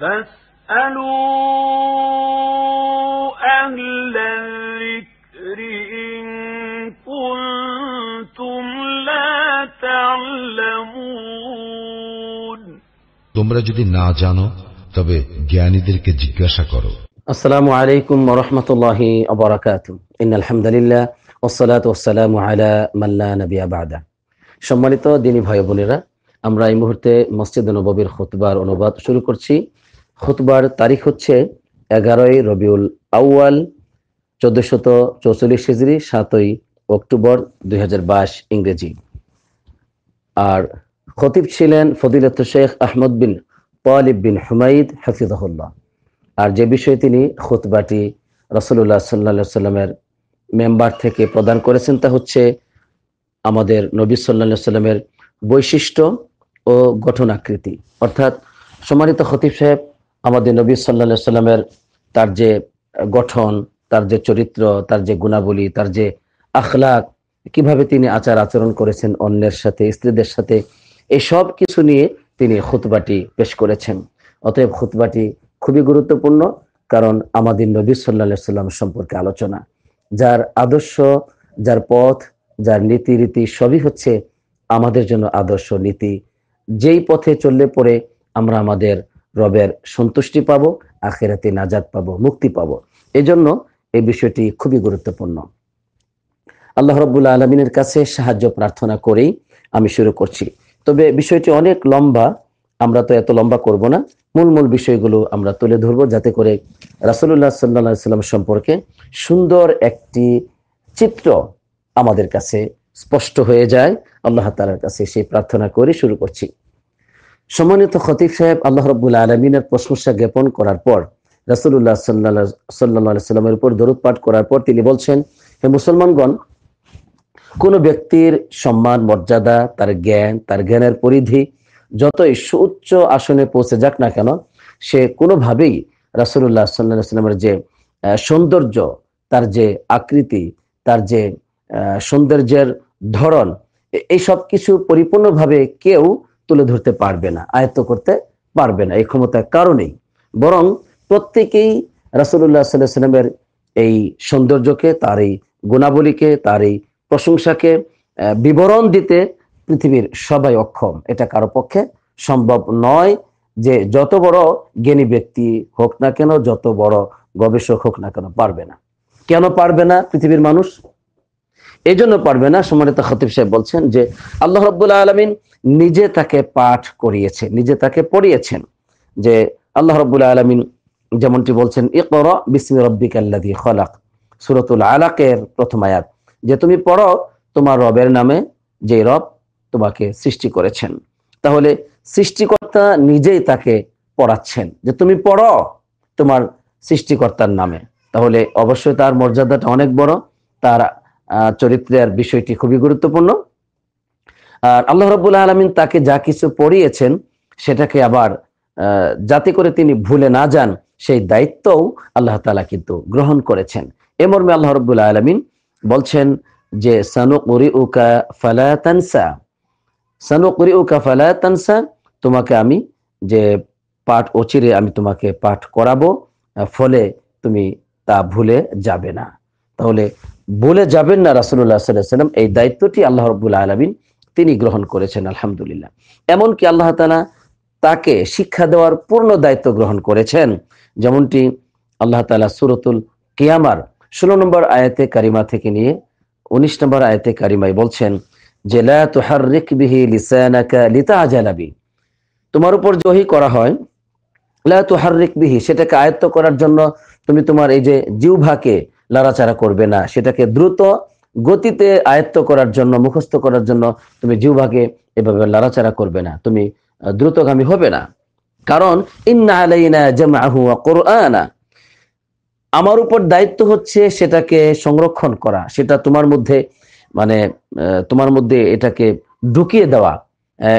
فاسألوا أهل الذكر إن كنتم لا تعلمون তোমরা যদি না জানো তবে জ্ঞানীদেরকে জিজ্ঞাসা করো আসসালামু আলাইকুম রহমতুল্লাহি আবরাকাতুম ইন আলহামদুলিল্লাহ ওসলাত ওসালাম আলা মাল্লা নবিয়া বাদা সম্মানিত দিনী ভাই বোনেরা আমরা এই মুহূর্তে মসজিদ নবীর খোতবার অনুবাদ শুরু করছি খুতবার তারিখ হচ্ছে এগারোই রবিউল আউয়াল চোদ্দশত চৌচল্লিশ হিজড়ি সাতই অক্টোবর দুই ইংরেজি আর খতিব ছিলেন ফদিলত শেখ আহমদ বিন তালিব বিন হুমাইদ হাফিজাহুল্লাহ আর যে বিষয়ে তিনি খুতবাটি রসুল্লাহ সাল্লা সাল্লামের মেম্বার থেকে প্রদান করেছেন তা হচ্ছে আমাদের নবী সাল্লা সাল্লামের বৈশিষ্ট্য ও গঠনাকৃতি অর্থাৎ সম্মানিত খতিব সাহেব আমাদের নবী সাল্লা সাল্লামের তার যে গঠন তার যে চরিত্র তার যে গুণাবলী তার যে আখলাক কিভাবে তিনি আচার আচরণ করেছেন অন্যের সাথে স্ত্রীদের সাথে এই সব কিছু নিয়ে তিনি খুতবাটি পেশ করেছেন অতএব খুতবাটি খুবই গুরুত্বপূর্ণ কারণ আমাদের নবী সাল্লা সাল্লাম সম্পর্কে আলোচনা যার আদর্শ যার পথ যার নীতি রীতি সবই হচ্ছে আমাদের জন্য আদর্শ নীতি যেই পথে চললে পরে আমরা আমাদের রবের সন্তুষ্টি পাবো আখেরাতে নাজাদ পাবো মুক্তি পাবো এজন্য এই বিষয়টি খুবই গুরুত্বপূর্ণ আল্লাহ রব্বুল্লা আলমিনের কাছে সাহায্য প্রার্থনা করেই আমি শুরু করছি তবে বিষয়টি অনেক লম্বা আমরা তো এত লম্বা করব না মূল মূল বিষয়গুলো আমরা তুলে ধরবো যাতে করে রাসুল্লাহ সাল্লা সাল্লাম সম্পর্কে সুন্দর একটি চিত্র আমাদের কাছে স্পষ্ট হয়ে যায় আল্লাহ তালার কাছে সেই প্রার্থনা করে শুরু করছি সম্মানিত খতিফ সাহেব আল্লাহ রব্বুল আলমিনের প্রশংসা জ্ঞাপন করার পর রাসুল্লাহ সাল্লামের উপর দরুদ পাঠ করার পর তিনি বলছেন হে মুসলমানগণ কোনো ব্যক্তির সম্মান মর্যাদা তার জ্ঞান তার জ্ঞানের পরিধি যতই সুচ্চ আসনে পৌঁছে যাক না কেন সে কোনোভাবেই রাসুল্লাহ সাল্লাহ সাল্লামের যে সৌন্দর্য তার যে আকৃতি তার যে সৌন্দর্যের ধরন এই সব কিছু পরিপূর্ণভাবে কেউ তুলে ধরতে পারবে না আয়ত্ত করতে পারবে না এই ক্ষমতার কারণেই বরং প্রত্যেকেই রাসুল্লাহ সাল্লাহ সাল্লামের এই সৌন্দর্যকে তার এই গুণাবলীকে তার এই প্রশংসাকে বিবরণ দিতে পৃথিবীর সবাই অক্ষম এটা কারো পক্ষে সম্ভব নয় যে যত বড় জ্ঞানী ব্যক্তি হোক না কেন যত বড় গবেষক হোক না কেন পারবে না কেন পারবে না পৃথিবীর মানুষ এই জন্য পারবে না সমানিত খতিব সাহেব বলছেন যে আল্লাহ রব্বুল্লাহ আলমিন নিজে তাকে পাঠ করিয়েছে নিজে তাকে পড়িয়েছেন যে আল্লাহ রব্বুল্লাহ আলমিন যেমনটি বলছেন ইকর বিসমি রব্বিক আল্লাদি খলাক সুরতুল আলাকের প্রথম আয়াত যে তুমি পড়ো তোমার রবের নামে যে রব তোমাকে সৃষ্টি করেছেন তাহলে সৃষ্টিকর্তা নিজেই তাকে পড়াচ্ছেন যে তুমি পড়ো তোমার সৃষ্টিকর্তার নামে তাহলে অবশ্যই তার মর্যাদাটা অনেক বড় তার চরিত্রের বিষয়টি খুবই গুরুত্বপূর্ণ আর আল্লাহ রবুল্লা আলমিন তাকে যা কিছু পড়িয়েছেন সেটাকে আবার যাতে করে তিনি ভুলে না যান সেই দায়িত্বও আল্লাহ তালা কিন্তু গ্রহণ করেছেন এ মর্মে আল্লাহ রবুল্লা আলমিন বলছেন যে সানুকুরি উকা ফালাতানসা সানুকুরি উকা ফালাতানসা তোমাকে আমি যে পাঠ অচিরে আমি তোমাকে পাঠ করাবো ফলে তুমি তা ভুলে যাবে না তাহলে বলে যাবেন না রাসুল্লাহ সাল্লাম এই দায়িত্বটি আল্লাহ রবুল্লা আলমিন তিনি গ্রহণ করেছেন আলহামদুলিল্লাহ এমনকি আল্লাহ তালা তাকে শিক্ষা দেওয়ার পূর্ণ দায়িত্ব গ্রহণ করেছেন যেমনটি আল্লাহ তালা সুরতুল কিয়ামার ষোলো নম্বর আয়াতে কারিমা থেকে নিয়ে উনিশ নম্বর আয়াতে কারিমাই বলছেন যে তোমার উপর জহি করা হয় লা বিহি সেটাকে আয়ত্ত করার জন্য তুমি তোমার এই যে জিউভাকে লড়াচাড়া করবে না সেটাকে দ্রুত গতিতে আয়ত্ত করার জন্য মুখস্থ করার জন্য তুমি জিউভাকে এভাবে লড়াচাড়া করবে না তুমি দ্রুতগামী হবে না কারণ ইন্না আলাইনা জামাহু আমার উপর দায়িত্ব হচ্ছে সেটাকে সংরক্ষণ করা সেটা তোমার মধ্যে মানে তোমার মধ্যে এটাকে ঢুকিয়ে দেওয়া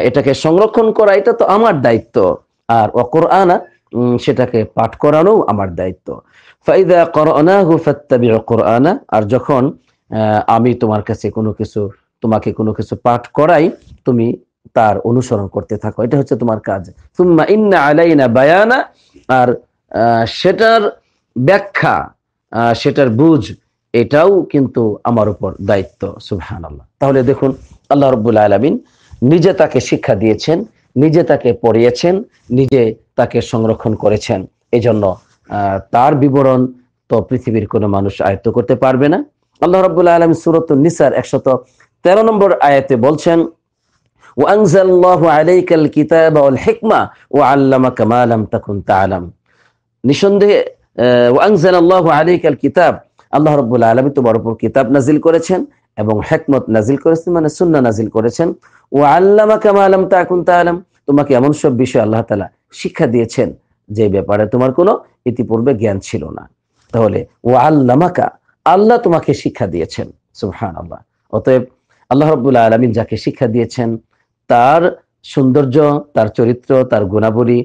এটাকে সংরক্ষণ করা এটা তো আমার দায়িত্ব আর অকর আনা সেটাকে পাঠ করানো আমার দায়িত্ব ফাইদা করোনা হুফাত্তাবি কোরআনা আর যখন আমি তোমার কাছে কোনো কিছু তোমাকে কোনো কিছু পাঠ করাই তুমি তার অনুসরণ করতে থাকো এটা হচ্ছে তোমার কাজ সুম্মা ইন্না আলাইনা বায়ানা আর সেটার ব্যাখ্যা সেটার বুঝ এটাও কিন্তু আমার উপর দায়িত্ব সুবহান আল্লাহ তাহলে দেখুন আল্লাহ রব্বুল আলমিন নিজে তাকে শিক্ষা দিয়েছেন নিজে তাকে পড়িয়েছেন নিজে তাকে সংরক্ষণ করেছেন এজন্য তার বিবরণ তো পৃথিবীর কোনো মানুষ আয়ত্ত করতে পারবে না আল্লাহ রবুল্লা আলম সুরত নিসার একশত তেরো নম্বর আয়াতে বলছেন এবং হেকমত নাজিল করেছেন মানে সুন্না নাজিল করেছেন ও আলম তোমাকে এমন সব বিষয় আল্লাহ তালা শিক্ষা দিয়েছেন যে ব্যাপারে তোমার কোনো ইতিপূর্বে জ্ঞান ছিল না তাহলে ও আল্লামাকা আল্লাহ তোমাকে শিক্ষা দিয়েছেন সুহান আল্লাহ অতএব আল্লাহ রবুল্লা আলমিন যাকে শিক্ষা দিয়েছেন তার সৌন্দর্য তার চরিত্র তার গুণাবলী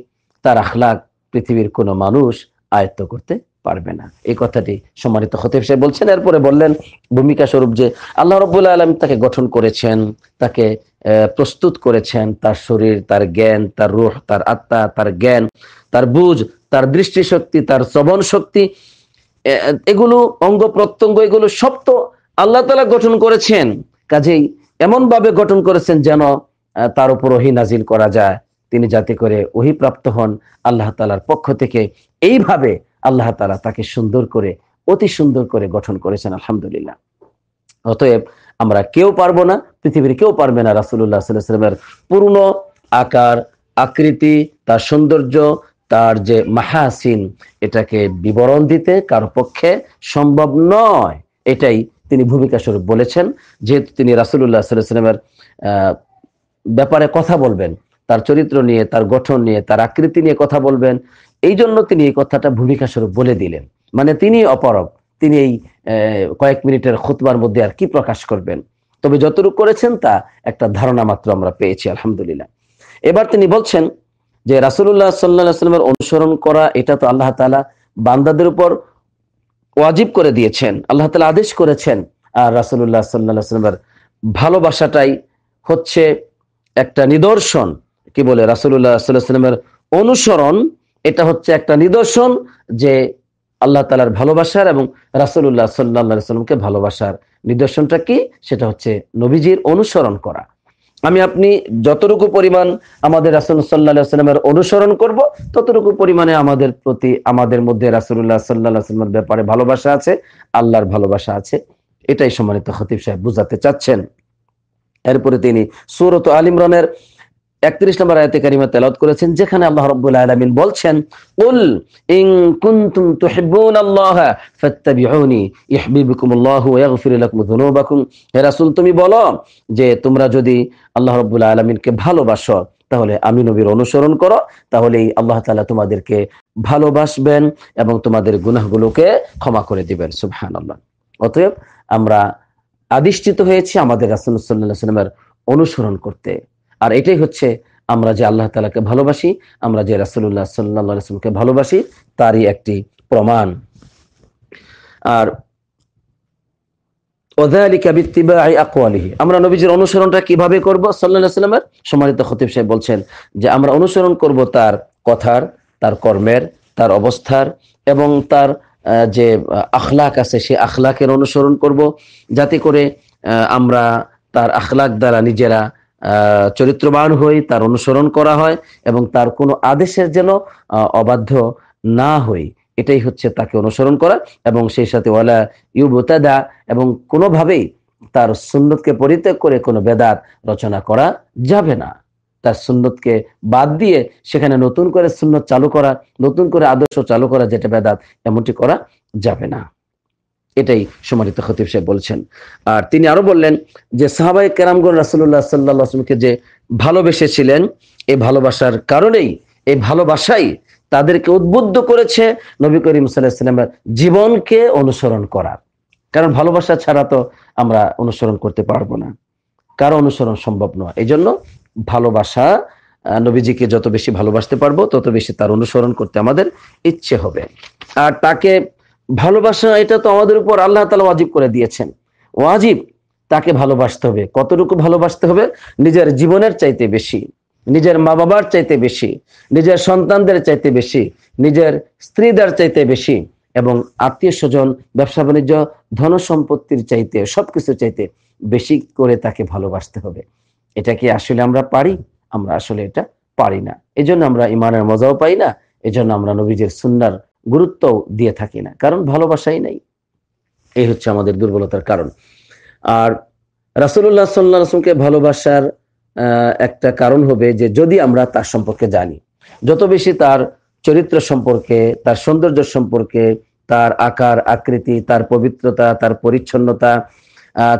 তার আখলাক পৃথিবীর কোনো মানুষ আয়ত্ত করতে পারবে না এই কথাটি সম্মানিত হতে সে বলছেন এরপরে বললেন ভূমিকা স্বরূপ যে আল্লাহ রবুল্লা আলম তাকে গঠন করেছেন তাকে প্রস্তুত করেছেন তার শরীর তার জ্ঞান তার রুহ তার আত্মা তার জ্ঞান তার বুঝ তার দৃষ্টিশক্তি তার শ্রবণ শক্তি এগুলো অঙ্গ প্রত্যঙ্গ এগুলো সব তো আল্লাহ তালা গঠন করেছেন কাজেই এমনভাবে গঠন করেছেন যেন তার উপর ওহি নাজিল করা যায় তিনি যাতে করে ওহি প্রাপ্ত হন আল্লাহ তালার পক্ষ থেকে এইভাবে আল্লাহ তালা তাকে সুন্দর করে অতি সুন্দর করে গঠন করেছেন আলহামদুলিল্লাহ অতএব আমরা কেউ পারবো না পৃথিবীর কেউ পারবে না রাসুল্লাহ সাল্লামের পূর্ণ আকার আকৃতি তার সৌন্দর্য তার যে মাহাসিন এটাকে বিবরণ দিতে কারো পক্ষে সম্ভব নয় এটাই তিনি ভূমিকা স্বরূপ বলেছেন যেহেতু তিনি রাসুল্লাহ সাল্লামের ব্যাপারে কথা বলবেন তার চরিত্র নিয়ে তার গঠন নিয়ে তার আকৃতি নিয়ে কথা বলবেন এই জন্য তিনি এই কথাটা ভূমিকা স্বরূপ বলে দিলেন মানে তিনি অপরব তিনি এই কয়েক মিনিটের খুতবার মধ্যে আর কি প্রকাশ করবেন তবে যতটুকু করেছেন তা একটা ধারণা মাত্র আমরা পেয়েছি আলহামদুলিল্লাহ এবার তিনি বলছেন যে রাসুল্লাহ সাল্লা সাল্লামের অনুসরণ করা এটা তো আল্লাহ তালা বান্দাদের উপর ওয়াজিব করে দিয়েছেন আল্লাহ তালা আদেশ করেছেন আর রাসুল্লাহ সাল্লাহ সাল্লামের ভালোবাসাটাই হচ্ছে একটা নিদর্শন কি বলে রাসুল্লাহ সাল্লাহ সাল্লামের অনুসরণ এটা হচ্ছে একটা নিদর্শন যে আল্লাহ তালার ভালোবাসার এবং রাসুল্লাহ সাল্লা সাল্লামকে ভালোবাসার নিদর্শনটা কি সেটা হচ্ছে নবীজির অনুসরণ করা আমি আপনি যতটুকু পরিমাণ আমাদের রাসুল সাল্লাহামের সাল্লামের অনুসরণ করব ততটুকু পরিমাণে আমাদের প্রতি আমাদের মধ্যে রাসুল্লাহ সাল্লাহ সাল্লামের ব্যাপারে ভালোবাসা আছে আল্লাহর ভালোবাসা আছে এটাই সম্মানিত হতিফ সাহেব বুঝাতে চাচ্ছেন এরপরে তিনি সুরত আলিমরনের একত্রিশ নম্বর আয়তে কারিমা তেলাওয়াত করেছেন যেখানে আল্লাহ রব আলামিন বলছেন উল ইং কুন্তুম কুনতুম হেবুন আল্লাহ ফাত্তাবিউনি ইউহিব্বুকুমুল্লাহ ওয়া ইয়াগফির লাকুম যুনুবাকুম হে রাসুল তুমি বলো যে তোমরা যদি আল্লাহ রব আলামিনকে ভালোবাসো তাহলে আমি নবীর অনুসরণ করো তাহলেই আল্লাহ তালা তোমাদেরকে ভালোবাসবেন এবং তোমাদের গুনাগুলোকে ক্ষমা করে দিবেন আল্লাহ অতএব আমরা আদিষ্টিত হয়েছি আমাদের রাসুল সাল্লাহ সাল্লামের অনুসরণ করতে আর এটাই হচ্ছে আমরা যে আল্লাহ তালাকে ভালোবাসি আমরা যে রাসুল্লাহ সাল্লাহ রসুলকে ভালোবাসি তারই একটি প্রমাণ আর আমরা নবীজির অনুসরণটা কিভাবে করবো সাল্লাহ সাল্লামের সম্মানিত খতিব সাহেব বলছেন যে আমরা অনুসরণ করব তার কথার তার কর্মের তার অবস্থার এবং তার যে আখলাক আছে সে আখলাকের অনুসরণ করব যাতে করে আমরা তার আখলাক দ্বারা নিজেরা চরিত্রবান হই তার অনুসরণ করা হয় এবং তার কোনো আদেশের যেন অবাধ্য না হই এটাই হচ্ছে তাকে অনুসরণ করা এবং সেই সাথে ওয়ালা ইউবতাদা এবং কোনোভাবেই তার সুন্নতকে পরিত্যাগ করে কোনো বেদাত রচনা করা যাবে না তার সুন্নতকে বাদ দিয়ে সেখানে নতুন করে সুন্নত চালু করা নতুন করে আদর্শ চালু করা যেটা বেদাত এমনটি করা যাবে না এটাই সমানিত খতিব সাহেব বলছেন আর তিনি আরো বললেন যে সাহাবাই কেরামগর রাসুল্লাহ সাল্লাহকে যে ভালোবেসেছিলেন এই ভালোবাসার কারণেই এই ভালোবাসাই তাদেরকে উদ্বুদ্ধ করেছে নবী করিম সাল্লাহামের জীবনকে অনুসরণ করার কারণ ভালোবাসা ছাড়া তো আমরা অনুসরণ করতে পারবো না কারো অনুসরণ সম্ভব নয় এই জন্য ভালোবাসা নবীজিকে যত বেশি ভালোবাসতে পারবো তত বেশি তার অনুসরণ করতে আমাদের ইচ্ছে হবে আর তাকে ভালোবাসা এটা তো আমাদের উপর আল্লাহ তালা ওয়াজিব করে দিয়েছেন ওয়াজিব তাকে ভালোবাসতে হবে কতটুকু ভালোবাসতে হবে নিজের জীবনের চাইতে বেশি নিজের মা বাবার চাইতে বেশি নিজের সন্তানদের চাইতে বেশি নিজের স্ত্রীদের চাইতে বেশি এবং আত্মীয় স্বজন ব্যবসা বাণিজ্য ধন সম্পত্তির চাইতে সবকিছু চাইতে বেশি করে তাকে ভালোবাসতে হবে এটা কি আসলে আমরা পারি আমরা আসলে এটা পারি না এজন্য আমরা ইমানের মজাও পাই না এজন্য আমরা নবীজের সুন্নার গুরুত্ব দিয়ে থাকি না কারণ ভালোবাসাই নাই এই হচ্ছে আমাদের দুর্বলতার কারণ আর রাসুল্লাহ সাল্লাহ রসুলকে ভালোবাসার একটা কারণ হবে যে যদি আমরা তার সম্পর্কে জানি যত বেশি তার চরিত্র সম্পর্কে তার সৌন্দর্য সম্পর্কে তার আকার আকৃতি তার পবিত্রতা তার পরিচ্ছন্নতা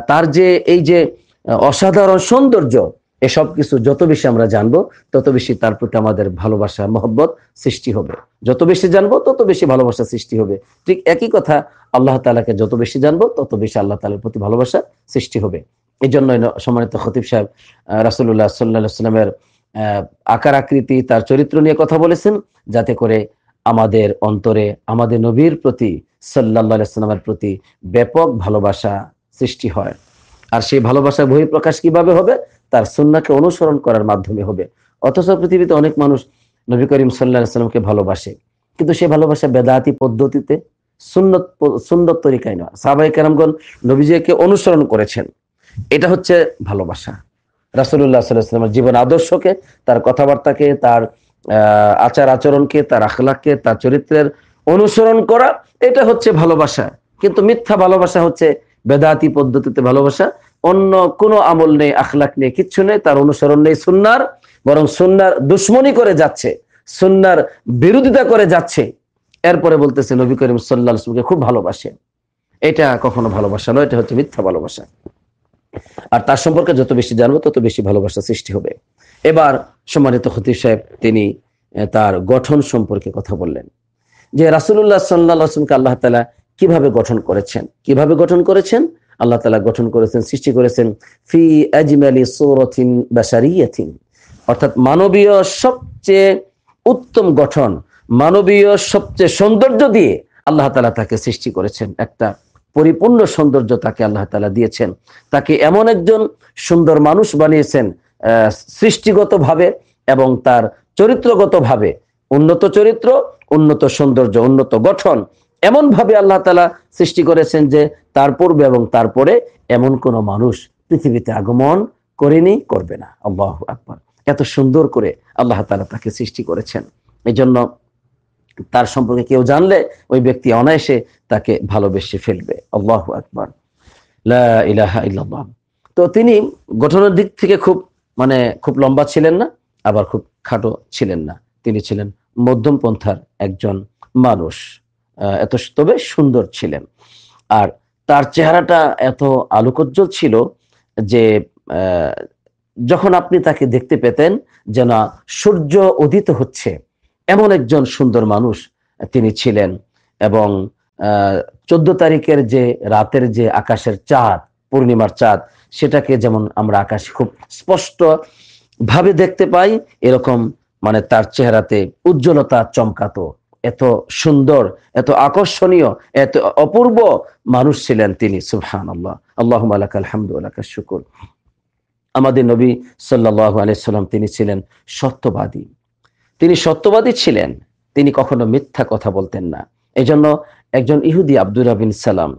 তার যে এই যে অসাধারণ সৌন্দর্য এসব কিছু যত বেশি আমরা জানবো তত বেশি তার প্রতি আমাদের ভালোবাসা মহব্বত সৃষ্টি হবে যত বেশি জানবো তত বেশি ভালোবাসা সৃষ্টি হবে ঠিক একই কথা আল্লাহ তালাকে যত বেশি জানবো তত বেশি আল্লাহ তালের প্রতি ভালোবাসা সৃষ্টি হবে এই জন্য সম্মানিত খতিব সাহেব রাসুল্লাহ সাল্লা সাল্লামের আকার আকৃতি তার চরিত্র নিয়ে কথা বলেছেন যাতে করে আমাদের অন্তরে আমাদের নবীর প্রতি সাল্লাহ সাল্লামের প্রতি ব্যাপক ভালোবাসা সৃষ্টি হয় আর সেই ভালোবাসার বহিঃপ্রকাশ কিভাবে হবে তার সুন্নাকে অনুসরণ করার মাধ্যমে হবে অথচ পৃথিবীতে অনেক মানুষ নবী করিম সাল্লাহ সাল্লামকে ভালোবাসে কিন্তু সে ভালোবাসা বেদাতি পদ্ধতিতে সুন্নত সুন্নত তরিকায় নয় সাবাই কারামগণ নবীজিকে অনুসরণ করেছেন এটা হচ্ছে ভালোবাসা রাসুল্লাহ সাল্লাহামের জীবন আদর্শকে তার কথাবার্তাকে তার আচার আচরণকে তার আখলাকে তার চরিত্রের অনুসরণ করা এটা হচ্ছে ভালোবাসা কিন্তু মিথ্যা ভালোবাসা হচ্ছে বেদাতি পদ্ধতিতে ভালোবাসা অন্য কোনো আমল নেই আখলাক নেই কিচ্ছু নেই তার অনুসরণ নেই সুনার বরং সুনার দুশ্মনী করে যাচ্ছে সুনার বিরোধিতা করে যাচ্ছে এরপরে বলতেছে নবী করিম সাল্লাহকে খুব ভালোবাসে এটা কখনো ভালোবাসা নয় এটা হচ্ছে মিথ্যা ভালোবাসা আর তার সম্পর্কে যত বেশি জানবো তত বেশি ভালোবাসা সৃষ্টি হবে এবার সম্মানিত খতিব সাহেব তিনি তার গঠন সম্পর্কে কথা বললেন যে রাসুল্লাহ সাল্লাহ আসলামকে আল্লাহ তালা কিভাবে গঠন করেছেন কিভাবে গঠন করেছেন আল্লাহ তালা গঠন করেছেন সৃষ্টি করেছেন ফি আজমালি সৌরথিন বা সারিয়াথিন অর্থাৎ মানবীয় সবচেয়ে উত্তম গঠন মানবীয় সবচেয়ে সৌন্দর্য দিয়ে আল্লাহ তালা তাকে সৃষ্টি করেছেন একটা পরিপূর্ণ সৌন্দর্য তাকে আল্লাহ তালা দিয়েছেন তাকে এমন একজন সুন্দর মানুষ বানিয়েছেন সৃষ্টিগতভাবে এবং তার চরিত্রগতভাবে উন্নত চরিত্র উন্নত সৌন্দর্য উন্নত গঠন এমনভাবে আল্লাহ তালা সৃষ্টি করেছেন যে তার পূর্বে এবং তারপরে এমন কোনো মানুষ পৃথিবীতে আগমন করেনি করবে না আল্লাহ আকবর এত সুন্দর করে আল্লাহ তালা তাকে সৃষ্টি করেছেন এই জন্য তার সম্পর্কে কেউ জানলে ওই ব্যক্তি অনায়াসে তাকে ভালোবেসে ফেলবে আল্লাহ আকবর ইলাহা তো তিনি গঠনের দিক থেকে খুব মানে খুব লম্বা ছিলেন না আবার খুব খাটো ছিলেন না তিনি ছিলেন মধ্যম পন্থার একজন মানুষ এত তবে সুন্দর ছিলেন আর তার চেহারাটা এত আলোকজ্জ্বল ছিল যে যখন আপনি তাকে দেখতে পেতেন যেন সূর্য উদিত হচ্ছে এমন একজন সুন্দর মানুষ তিনি ছিলেন এবং চোদ্দ তারিখের যে রাতের যে আকাশের চাঁদ পূর্ণিমার চাঁদ সেটাকে যেমন আমরা আকাশ খুব স্পষ্ট ভাবে দেখতে পাই এরকম মানে তার চেহারাতে উজ্জ্বলতা চমকাতো এত সুন্দর এত আকর্ষণীয় এত অপূর্ব মানুষ ছিলেন তিনি সুবহান আল্লাহ আল্লাহ আলাক আলহামদুল্লাহ শুকুর আমাদের নবী সাল্লাহ আলাইসাল্লাম তিনি ছিলেন সত্যবাদী তিনি সত্যবাদী ছিলেন তিনি কখনো মিথ্যা কথা বলতেন না এজন্য একজন ইহুদি আব্দুর বিন সালাম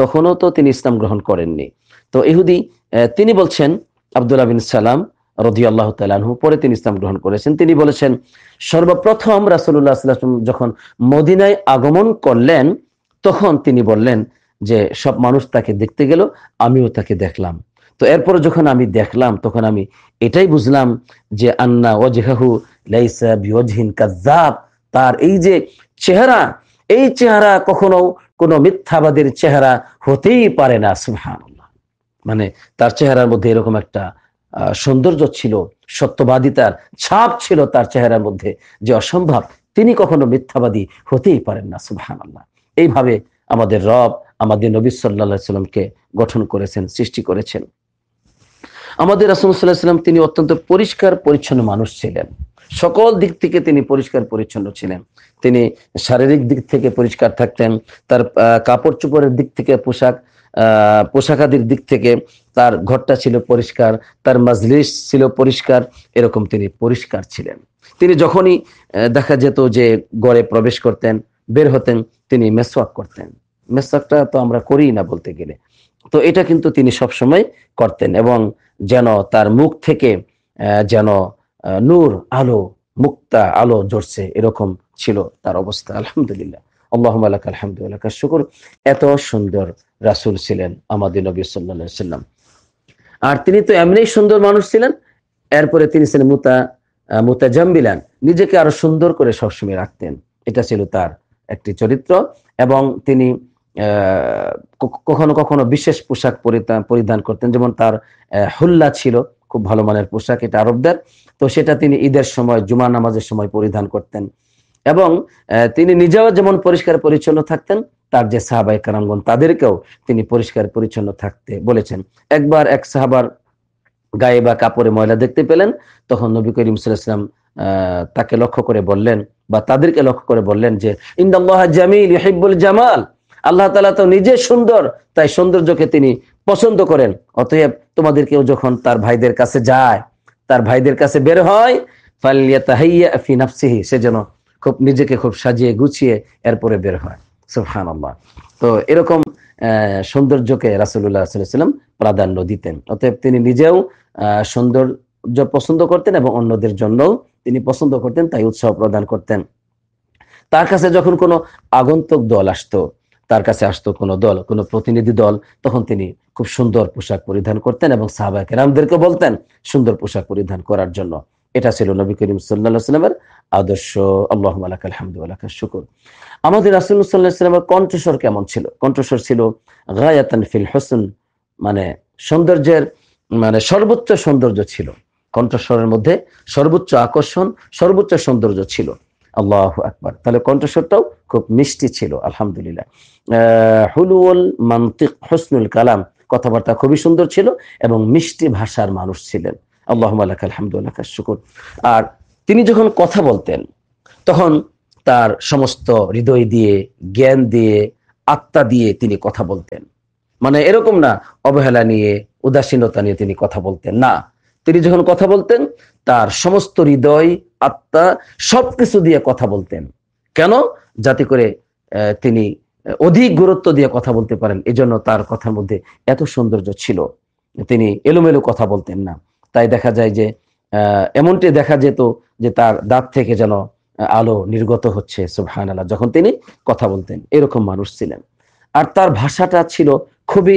তখনও তো তিনি ইসলাম গ্রহণ করেননি তো ইহুদি তিনি বলছেন আবদুল্লাহ বিন সালাম রদি আল্লাহ পরে তিনি ইসলাম গ্রহণ করেছেন তিনি বলেছেন সর্বপ্রথম রাসুল্লাহ যখন মদিনায় আগমন করলেন তখন তিনি বললেন যে সব মানুষ তাকে দেখতে গেল আমিও তাকে দেখলাম তো যখন আমি দেখলাম তখন আমি এটাই বুঝলাম যে আন্না কাজাব তার এই যে চেহারা এই চেহারা কখনো কোনো মিথ্যাবাদের চেহারা হতেই পারে না সুহান মানে তার চেহারার মধ্যে এরকম একটা সৌন্দর্য ছিল সত্যবাদিতার ছাপ ছিল তার চেহারার মধ্যে যে অসম্ভব তিনি কখনো মিথ্যাবাদী হতেই পারেন না সুবাহান আল্লাহ এইভাবে আমাদের রব আমাদের নবী সাল্লা সাল্লামকে গঠন করেছেন সৃষ্টি করেছেন আমাদের রাসুলসাল্লাহ তিনি অত্যন্ত পরিষ্কার পরিচ্ছন্ন মানুষ ছিলেন সকল দিক থেকে তিনি পরিষ্কার পরিচ্ছন্ন ছিলেন তিনি শারীরিক দিক থেকে পরিষ্কার থাকতেন তার কাপড় চোপড়ের দিক থেকে পোশাক পোশাকাদির দিক থেকে তার ঘরটা ছিল পরিষ্কার তার মাজলিস ছিল পরিষ্কার এরকম তিনি পরিষ্কার ছিলেন তিনি যখনই দেখা যেত যে গড়ে প্রবেশ করতেন বের হতেন তিনি মেসওয়াক করতেন মেসওয়াকটা তো আমরা করি না বলতে গেলে তো এটা কিন্তু তিনি সবসময় করতেন এবং যেন তার মুখ থেকে যেন নূর আলো মুক্তা আলো জ্বরছে এরকম ছিল তার অবস্থা আলহামদুলিল্লাহ আল্লাহ আলহামদুলিল্লাহ শুকুর এত সুন্দর রাসুল ছিলেন আমাদের নবী সাল্লা সাল্লাম আর তিনি তো এমনি সুন্দর মানুষ ছিলেন এরপরে তিনি ছিলেন মুতা মুতা মুতাজাম্বিলান নিজেকে আরো সুন্দর করে সবসময় রাখতেন এটা ছিল তার একটি চরিত্র এবং তিনি কখনো কখনো বিশেষ পোশাক পরিধান করতেন যেমন তার হুল্লা ছিল খুব ভালো মানের পোশাক এটা আরবদের তো সেটা তিনি ঈদের সময় জুমা নামাজের সময় পরিধান করতেন এবং তিনি নিজেও যেমন পরিষ্কার পরিচ্ছন্ন থাকতেন তার যে সাহাবাই কারামগণ তাদেরকেও তিনি পরিষ্কার পরিচ্ছন্ন থাকতে বলেছেন একবার এক সাহাবার গায়ে বা কাপড়ে ময়লা দেখতে পেলেন তখন নবী করিম সাল্লাম তাকে লক্ষ্য করে বললেন বা তাদেরকে লক্ষ্য করে বললেন যে জামিল জামাল আল্লাহ তালা তো নিজে সুন্দর তাই সৌন্দর্যকে তিনি পছন্দ করেন অতএব তোমাদের কেউ যখন তার ভাইদের কাছে যায় তার ভাইদের কাছে বের হয় সে যেন খুব নিজেকে খুব সাজিয়ে গুছিয়ে এরপরে বের হয় সুফহান আল্লাহ তো এরকম সৌন্দর্যকে রাসুল্লাহ সাল্লাম প্রাধান্য দিতেন অতএব তিনি নিজেও সৌন্দর্য পছন্দ করতেন এবং অন্যদের জন্যও তিনি পছন্দ করতেন তাই উৎসাহ প্রদান করতেন তার কাছে যখন কোনো আগন্তক দল আসতো তার কাছে আসতো কোনো দল কোনো প্রতিনিধি দল তখন তিনি খুব সুন্দর পোশাক পরিধান করতেন এবং সাহবাকেরামদেরকে বলতেন সুন্দর পোশাক পরিধান করার জন্য এটা ছিল নবী করিম সাল্লা আদর্শ আল্লাহ আলাক আলহামদু শুকুর আমাদের রাসুল্লাহামের কণ্ঠস্বর কেমন ছিল কণ্ঠস্বর ছিল গায়াতান ফিল হোসেন মানে সৌন্দর্যের মানে সর্বোচ্চ সৌন্দর্য ছিল কণ্ঠস্বরের মধ্যে সর্বোচ্চ আকর্ষণ সর্বোচ্চ সৌন্দর্য ছিল আল্লাহ আকবর তাহলে কণ্ঠস্বরটাও খুব মিষ্টি ছিল আলহামদুলিল্লাহ হুলুল মান্তিক হোসনুল কালাম কথাবার্তা খুবই সুন্দর ছিল এবং মিষ্টি ভাষার মানুষ ছিলেন আল্লাহ আর তিনি যখন কথা বলতেন তখন তার সমস্ত হৃদয় দিয়ে জ্ঞান দিয়ে আত্মা দিয়ে তিনি কথা বলতেন মানে এরকম না অবহেলা নিয়ে উদাসীনতা নিয়ে তিনি কথা বলতেন না তিনি যখন কথা বলতেন তার সমস্ত হৃদয় আত্মা সবকিছু দিয়ে কথা বলতেন কেন যাতে করে তিনি অধিক গুরুত্ব দিয়ে কথা বলতে পারেন এজন্য তার কথার মধ্যে এত সৌন্দর্য ছিল তিনি এলোমেলো কথা বলতেন না তাই দেখা যায় যে এমনটি দেখা যেত যে তার দাঁত থেকে যেন আলো নির্গত হচ্ছে সুবহান আল্লাহ যখন তিনি কথা বলতেন এরকম মানুষ ছিলেন আর তার ভাষাটা ছিল খুবই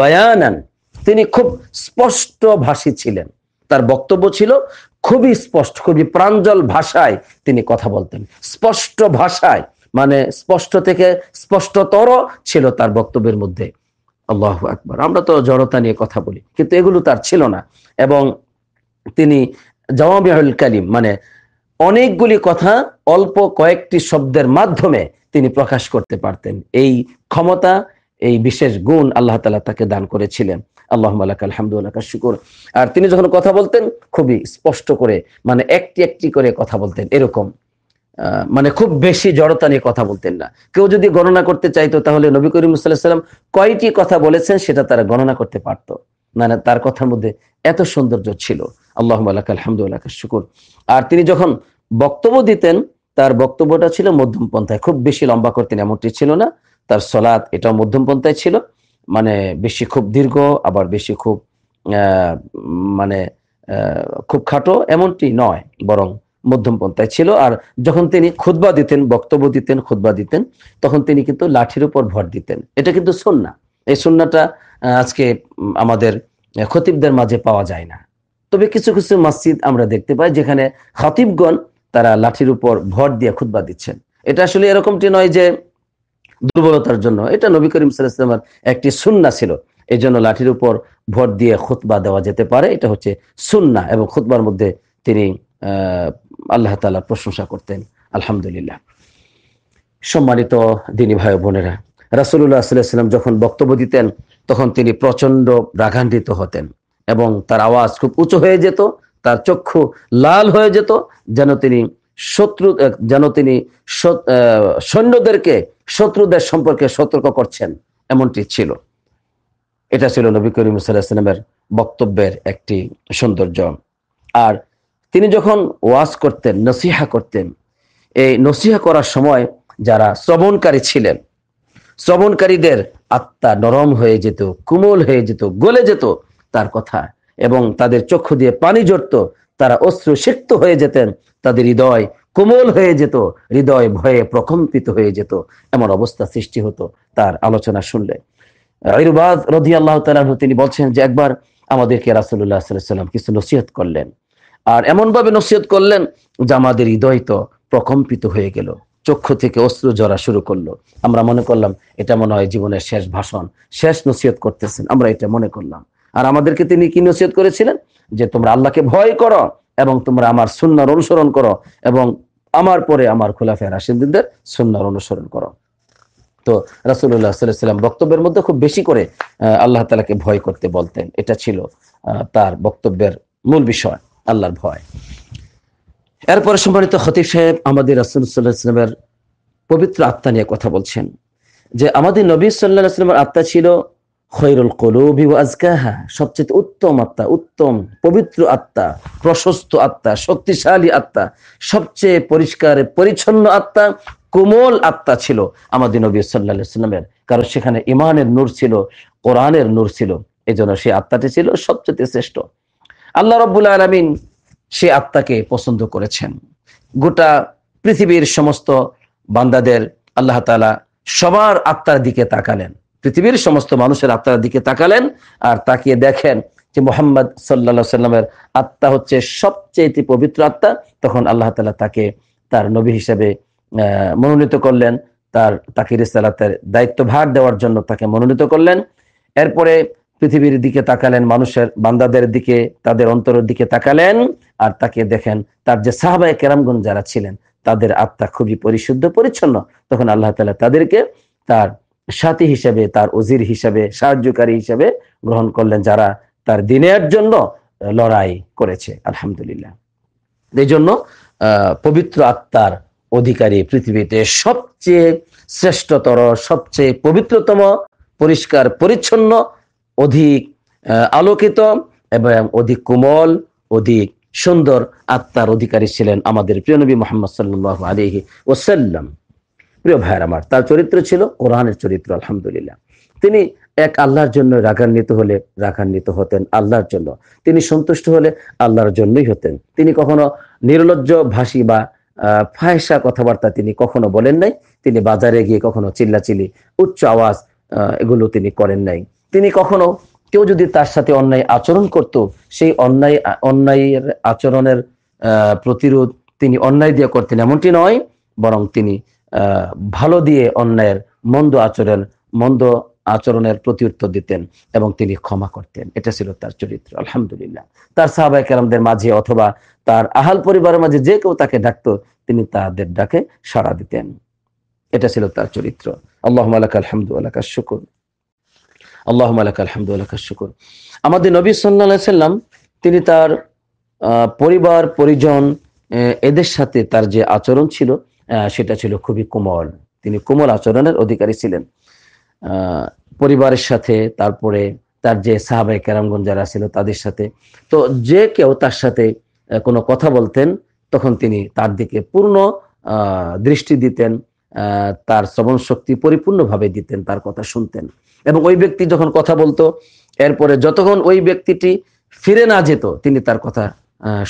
বায়ানান তিনি খুব স্পষ্ট ভাষী ছিলেন তার বক্তব্য ছিল খুবই স্পষ্ট খুবই প্রাঞ্জল ভাষায় তিনি কথা বলতেন স্পষ্ট ভাষায় মানে স্পষ্ট থেকে স্পষ্টতর ছিল তার বক্তব্যের মধ্যে আল্লাহ আকবর আমরা তো জড়তা নিয়ে কথা বলি কিন্তু এগুলো তার ছিল না এবং তিনি জওয়াবিহুল কালিম মানে অনেকগুলি কথা অল্প কয়েকটি শব্দের মাধ্যমে তিনি প্রকাশ করতে পারতেন এই ক্ষমতা এই বিশেষ গুণ আল্লাহ তালা তাকে দান করেছিলেন আল্লাহ আলহামদুল্লাহ শুকুর আর তিনি যখন কথা বলতেন খুবই স্পষ্ট করে মানে একটি একটি করে কথা বলতেন এরকম মানে খুব বেশি জড়তা নিয়ে কথা বলতেন না কেউ যদি গণনা করতে চাইতো তাহলে নবী করিম সাল্লাম কয়টি কথা বলেছেন সেটা তারা গণনা করতে পারত মানে তার কথার মধ্যে এত সৌন্দর্য ছিল আল্লাহ আলহামদুল্লাহ শুকুর আর তিনি যখন বক্তব্য দিতেন তার বক্তব্যটা ছিল মধ্যম পন্থায় খুব বেশি লম্বা করতেন এমনটি ছিল না তার সলাৎ এটা মধ্যম পন্থায় ছিল মানে বেশি খুব দীর্ঘ আবার বেশি খুব মানে খুব খাটো এমনটি নয় বরং মধ্যম পন্থায় ছিল আর যখন তিনি খুদবা দিতেন বক্তব্য দিতেন খুদবা দিতেন তখন তিনি কিন্তু লাঠির উপর ভর দিতেন এটা কিন্তু সন্না এই সন্নাটা আজকে আমাদের খতিবদের মাঝে পাওয়া যায় না তবে কিছু কিছু মসজিদ আমরা দেখতে পাই যেখানে খতিবগণ তারা লাঠির উপর ভর দিয়ে খুদবা দিচ্ছেন এটা আসলে এরকমটি নয় যে দুর্বলতার জন্য এটা নবী করিম সাল্লামের একটি সুন্না ছিল এই জন্য লাঠির উপর ভর দিয়ে খুতবা দেওয়া যেতে পারে এটা হচ্ছে সুন্না এবং খুতবার মধ্যে তিনি আল্লাহ তালা প্রশংসা করতেন আলহামদুলিল্লাহ সম্মানিত দিনী ভাই বোনেরা রাসুল্লাহ সাল্লাম যখন বক্তব্য দিতেন তখন তিনি প্রচন্ড রাগান্বিত হতেন এবং তার আওয়াজ খুব উঁচু হয়ে যেত তার চক্ষু লাল হয়ে যেত যেন তিনি শত্রু যেন তিনি সৈন্যদেরকে শত্রুদের সম্পর্কে সতর্ক করছেন এমনটি ছিল এটা ছিল নবী করিম সাল্লাহ সাল্লামের বক্তব্যের একটি সৌন্দর্য আর তিনি যখন ওয়াজ করতেন নসিহা করতেন এই নসিহা করার সময় যারা শ্রবণকারী ছিলেন শ্রবণকারীদের আত্মা নরম হয়ে যেত কোমল হয়ে যেত গলে যেত তার কথা এবং তাদের চক্ষু দিয়ে পানি জড়ত তারা অশ্রু সিক্ত হয়ে যেতেন তাদের হৃদয় কোমল হয়ে যেত হৃদয় ভয়ে প্রকম্পিত হয়ে যেত এমন অবস্থা সৃষ্টি হতো তার আলোচনা শুনলে ইরবাদ রদি আল্লাহ তিনি বলছেন যে একবার আমাদেরকে রাসুল্লাহ সাল্লাম কিছু নসিহত করলেন আর ভাবে নসিহত করলেন যে আমাদের হৃদয় তো প্রকম্পিত হয়ে গেল চক্ষু থেকে অস্ত্র জরা শুরু করলো আমরা মনে করলাম এটা মনে হয় জীবনের শেষ ভাষণ শেষ নসিহত করতেছেন আমরা এটা মনে করলাম আর আমাদেরকে তিনি কি নসিহত করেছিলেন যে তোমরা আল্লাহকে ভয় করো এবং তোমরা আমার সুন্নার অনুসরণ করো এবং আমার পরে আমার খোলাফে রাশিদদের সুন্নার অনুসরণ করো তো রাসুল্লাহ সাল্লাম বক্তব্যের মধ্যে খুব বেশি করে আল্লাহ তালাকে ভয় করতে বলতেন এটা ছিল তার বক্তব্যের মূল বিষয় আল্লাহর ভয় এরপরে সম্মানিত হতিফ সাহেব আমাদের রাসুলসাল্লাহামের পবিত্র আত্মা নিয়ে কথা বলছেন যে আমাদের নবী সাল্লাহ আত্মা ছিল খৈরুল কলুবি আজকাহা সবচেয়ে উত্তম আত্মা উত্তম পবিত্র আত্মা প্রশস্ত আত্মা শক্তিশালী আত্মা সবচেয়ে পরিষ্কার পরিচ্ছন্ন আত্মা কোমল আত্মা ছিল আমাদের নবী সাল্লাহামের কারণ সেখানে ইমানের নূর ছিল কোরআনের নূর ছিল এই জন্য সেই আত্মাটি ছিল সবচেয়ে শ্রেষ্ঠ আল্লাহ রব্বুল আলমিন সে আত্মাকে পছন্দ করেছেন গোটা পৃথিবীর সমস্ত বান্দাদের আল্লাহ তালা সবার আত্মার দিকে তাকালেন পৃথিবীর সমস্ত মানুষের আত্মার দিকে তাকালেন আর তাকিয়ে দেখেন যে মোহাম্মদ সাল্লা সাল্লামের আত্মা হচ্ছে সবচেয়ে পবিত্র আত্মা তখন আল্লাহ তালা তাকে তার নবী হিসেবে মনোনীত করলেন তার তাকে দায়িত্ব দায়িত্বভার দেওয়ার জন্য তাকে মনোনীত করলেন এরপরে পৃথিবীর দিকে তাকালেন মানুষের বান্দাদের দিকে তাদের অন্তরের দিকে তাকালেন আর তাকে দেখেন তার যে সাহাবায় কেরামগঞ্জ যারা ছিলেন তাদের আত্মা খুবই পরিশুদ্ধ পরিচ্ছন্ন তখন আল্লাহ তালা তাদেরকে তার সাথী হিসেবে তার অজির হিসেবে সাহায্যকারী হিসেবে গ্রহণ করলেন যারা তার দিনের জন্য লড়াই করেছে আলহামদুলিল্লাহ এই জন্য পবিত্র আত্মার অধিকারী পৃথিবীতে সবচেয়ে শ্রেষ্ঠতর সবচেয়ে পবিত্রতম পরিষ্কার পরিচ্ছন্ন অধিক আলোকিত এবং অধিক কোমল অধিক সুন্দর আত্মার অধিকারী ছিলেন আমাদের প্রিয় নবী মোহাম্মদ সাল্লাহ আলহি ওসাল্লাম প্রিয় ভাইয়ের আমার তার চরিত্র ছিল কোরআনের চরিত্র আলহামদুলিল্লাহ তিনি এক আল্লাহর জন্য রাগান্বিত হলে রাগান্বিত হতেন আল্লাহর জন্য তিনি সন্তুষ্ট হলে আল্লাহর জন্যই হতেন তিনি কখনো নির্লজ্জ ভাষী বা ফায়সা কথাবার্তা তিনি কখনো বলেন নাই তিনি বাজারে গিয়ে কখনো চিল্লাচিল্লি উচ্চ আওয়াজ এগুলো তিনি করেন নাই তিনি কখনো কেউ যদি তার সাথে অন্যায় আচরণ করত সেই অন্যায় অন্যায়ের আচরণের প্রতিরোধ তিনি অন্যায় দিয়ে করতেন এমনটি নয় বরং তিনি ভালো দিয়ে অন্যায়ের মন্দ আচরণ মন্দ আচরণের প্রতি উত্তর দিতেন এবং তিনি ক্ষমা করতেন এটা ছিল তার চরিত্র আলহামদুলিল্লাহ তার সাহাবাই কেরামদের মাঝে অথবা তার আহাল পরিবারের মাঝে যে কেউ তাকে ডাকতো তিনি তাদের ডাকে সাড়া দিতেন এটা ছিল তার চরিত্র আল্লাহ আলাকা আলহামদুল্লাহ শুকুর আল্লাহ মালাক আলহামদুল্লাহ শুকুর আমাদের নবী সাল্লা সাল্লাম তিনি তার পরিবার পরিজন এদের সাথে তার যে আচরণ ছিল সেটা ছিল খুবই কোমল তিনি কোমল আচরণের অধিকারী ছিলেন পরিবারের সাথে তারপরে তার যে সাহাবাই কেরামগঞ্জ যারা ছিল তাদের সাথে তো যে কেউ তার সাথে কোনো কথা বলতেন তখন তিনি তার দিকে পূর্ণ দৃষ্টি দিতেন তার শ্রবণ শক্তি পরিপূর্ণভাবে দিতেন তার কথা শুনতেন এবং ওই ব্যক্তি যখন কথা বলতো এরপরে যতক্ষণ ওই ব্যক্তিটি ফিরে না যেত তিনি তার কথা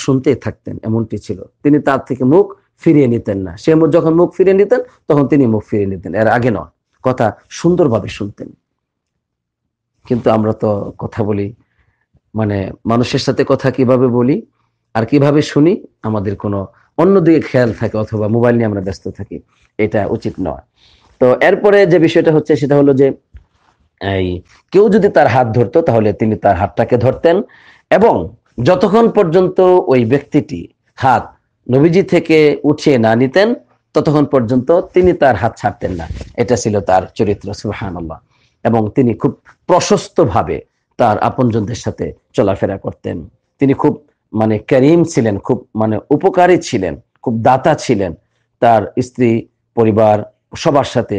শুনতেই থাকতেন এমনটি ছিল তিনি তার থেকে মুখ ফিরিয়ে নিতেন না সে যখন মুখ ফিরিয়ে নিতেন তখন তিনি মুখ ফিরিয়ে নিতেন এর আগে নয় কথা সুন্দরভাবে শুনতেন কিন্তু আমরা তো কথা বলি মানে মানুষের সাথে কথা কিভাবে বলি আর কিভাবে শুনি আমাদের কোনো অন্যদিকে খেয়াল থাকে অথবা মোবাইল নিয়ে আমরা ব্যস্ত থাকি এটা উচিত নয় তো এরপরে যে বিষয়টা হচ্ছে সেটা হলো যে এই কেউ যদি তার হাত ধরতো তাহলে তিনি তার হাতটাকে ধরতেন এবং যতক্ষণ পর্যন্ত ওই ব্যক্তিটি হাত নবীজি থেকে উঠিয়ে না নিতেন ততক্ষণ পর্যন্ত তিনি তার হাত ছাড়তেন না এটা ছিল তার চরিত্র সুহান এবং তিনি খুব প্রশস্তভাবে তার আপনজনদের সাথে চলাফেরা করতেন তিনি খুব মানে ক্যারিম ছিলেন খুব মানে উপকারী ছিলেন খুব দাতা ছিলেন তার স্ত্রী পরিবার সবার সাথে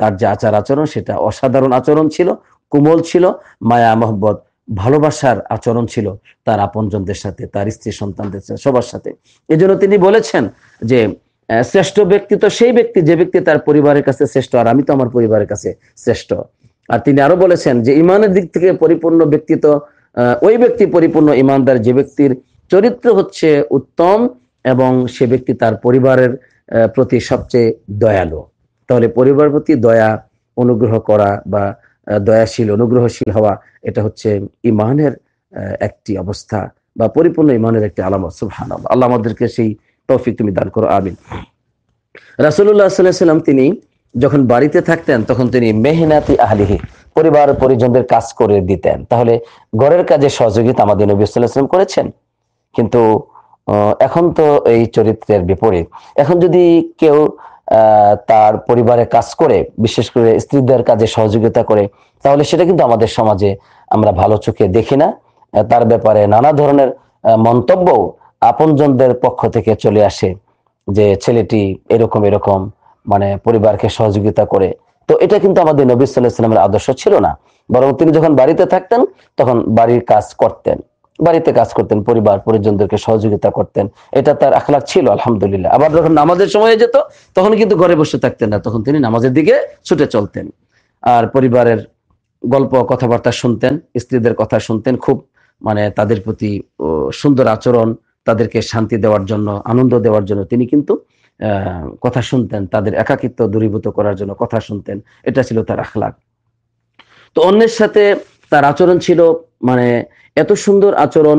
তার যে আচার আচরণ সেটা অসাধারণ আচরণ ছিল কোমল ছিল মায়া মোহব্বত ভালোবাসার আচরণ ছিল তার আপনজনদের সাথে তার স্ত্রী সন্তানদের সবার সাথে এজন্য তিনি বলেছেন যে শ্রেষ্ঠ ব্যক্তি তো সেই ব্যক্তি যে ব্যক্তি তার পরিবারের কাছে শ্রেষ্ঠ আর আমি তো আমার পরিবারের কাছে শ্রেষ্ঠ আর তিনি আরো বলেছেন যে ইমানের দিক থেকে পরিপূর্ণ ব্যক্তি তো ওই ব্যক্তি পরিপূর্ণ ইমানদার যে ব্যক্তির চরিত্র হচ্ছে উত্তম এবং সে ব্যক্তি তার পরিবারের প্রতি সবচেয়ে দয়ালু তাহলে পরিবার প্রতি দয়া অনুগ্রহ করা বা দয়াশীল অনুগ্রহশীল হওয়া এটা হচ্ছে ইমানের একটি অবস্থা বা পরিপূর্ণ ইমানের একটি আলামত সুহান আল্লাহ আমাদেরকে সেই তৌফিক তুমি দান করো আমিন রাসুল্লাহ সাল্লাম তিনি যখন বাড়িতে থাকতেন তখন তিনি মেহনাতি আহলিহি পরিবার পরিজনদের কাজ করে দিতেন তাহলে ঘরের কাজে সহযোগিতা আমাদের নবী সাল্লাহাম করেছেন কিন্তু এখন তো এই চরিত্রের বিপরীত এখন যদি কেউ তার পরিবারে কাজ করে বিশেষ করে স্ত্রীদের কাজে সহযোগিতা করে তাহলে সেটা কিন্তু আমাদের সমাজে আমরা ভালো চোখে দেখি না তার ব্যাপারে নানা ধরনের মন্তব্য আপনজনদের পক্ষ থেকে চলে আসে যে ছেলেটি এরকম এরকম মানে পরিবারকে সহযোগিতা করে তো এটা কিন্তু আমাদের নবী সাল্লাহ ইসলামের আদর্শ ছিল না বরং তিনি যখন বাড়িতে থাকতেন তখন বাড়ির কাজ করতেন বাড়িতে কাজ করতেন পরিবার পরিজনদেরকে সহযোগিতা করতেন এটা তার আখলাখ ছিল আলহামদুলিল্লাহ আবার যখন নামাজের সময় যেত তখন কিন্তু ঘরে বসে থাকতেন না তখন তিনি নামাজের দিকে ছুটে চলতেন আর পরিবারের গল্প কথাবার্তা শুনতেন স্ত্রীদের কথা শুনতেন খুব মানে তাদের প্রতি সুন্দর আচরণ তাদেরকে শান্তি দেওয়ার জন্য আনন্দ দেওয়ার জন্য তিনি কিন্তু কথা শুনতেন তাদের একাকিত্ব দূরীভূত করার জন্য কথা শুনতেন এটা ছিল তার আখলাখ তো অন্যের সাথে তার আচরণ ছিল মানে এত সুন্দর আচরণ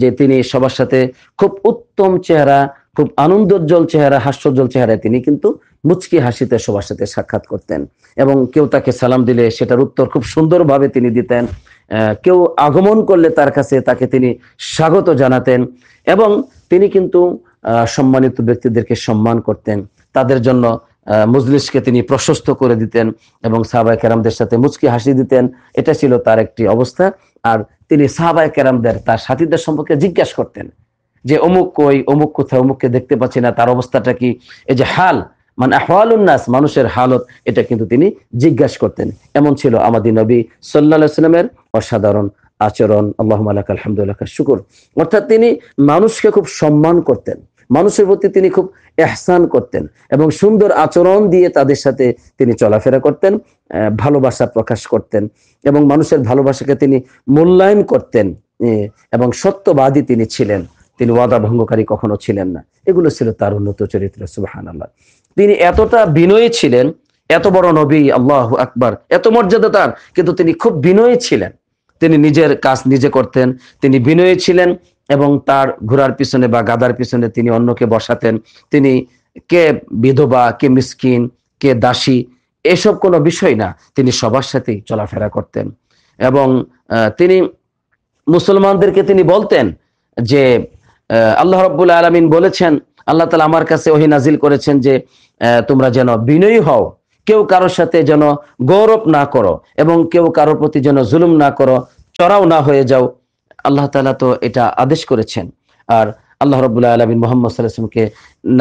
যে তিনি সবার সাথে খুব উত্তম চেহারা খুব আনন্দোজ্জ্বল চেহারা হাস্যজ্জ্বল চেহারায় তিনি কিন্তু মুচকি হাসিতে সবার সাথে সাক্ষাৎ করতেন এবং কেউ তাকে সালাম দিলে সেটার উত্তর খুব সুন্দরভাবে তিনি দিতেন কেউ আগমন করলে তার কাছে তাকে তিনি স্বাগত জানাতেন এবং তিনি কিন্তু সম্মানিত ব্যক্তিদেরকে সম্মান করতেন তাদের জন্য মজলিসকে তিনি প্রশস্ত করে দিতেন এবং সাহাবাই কেরামদের সাথে মুচকি হাসি দিতেন এটা ছিল তার একটি অবস্থা আর তিনি সাহাবাই কেরামদের তার সাথীদের সম্পর্কে জিজ্ঞাসা করতেন যে অমুক কই অমুক কোথায় অমুককে দেখতে পাচ্ছি না তার অবস্থাটা কি এই যে হাল মানে উন্নাস মানুষের হালত এটা কিন্তু তিনি জিজ্ঞাসা করতেন এমন ছিল আমাদের নবী সাল্লা সাল্লামের অসাধারণ আচরণ আল্লাহ আলহামদুল্লাহ শুকুর অর্থাৎ তিনি মানুষকে খুব সম্মান করতেন মানুষের প্রতি তিনি খুব এহসান করতেন এবং সুন্দর আচরণ দিয়ে তাদের সাথে তিনি চলাফেরা করতেন ভালোবাসা প্রকাশ করতেন এবং মানুষের ভালোবাসাকে তিনি মূল্যায়ন করতেন এবং সত্যবাদী তিনি ছিলেন তিনি ওয়াদা ভঙ্গকারী কখনো ছিলেন না এগুলো ছিল তার উন্নত চরিত্র সুবাহান আল্লাহ তিনি এতটা বিনয়ী ছিলেন এত বড় নবী আল্লাহ আকবর এত মর্যাদা তার কিন্তু তিনি খুব বিনয়ী ছিলেন তিনি নিজের কাজ নিজে করতেন তিনি বিনয়ী ছিলেন এবং তার ঘোড়ার পিছনে বা গাদার পিছনে তিনি অন্যকে বসাতেন তিনি কে বিধবা কে মিসকিন কে দাসী এসব কোনো বিষয় না তিনি সবার সাথেই চলাফেরা করতেন এবং তিনি মুসলমানদেরকে তিনি বলতেন যে আল্লাহ রব্বুল আলমিন বলেছেন আল্লাহ তালা আমার কাছে ওহি নাজিল করেছেন যে তোমরা যেন বিনয়ী হও কেউ কারোর সাথে যেন গৌরব না করো এবং কেউ কারোর প্রতি যেন জুলুম না করো চড়াও না হয়ে যাও আল্লাহ তালা তো এটা আদেশ করেছেন আর আল্লাহ রবুল্লাহ আলমিন মোহাম্মদ সাল্লাহামকে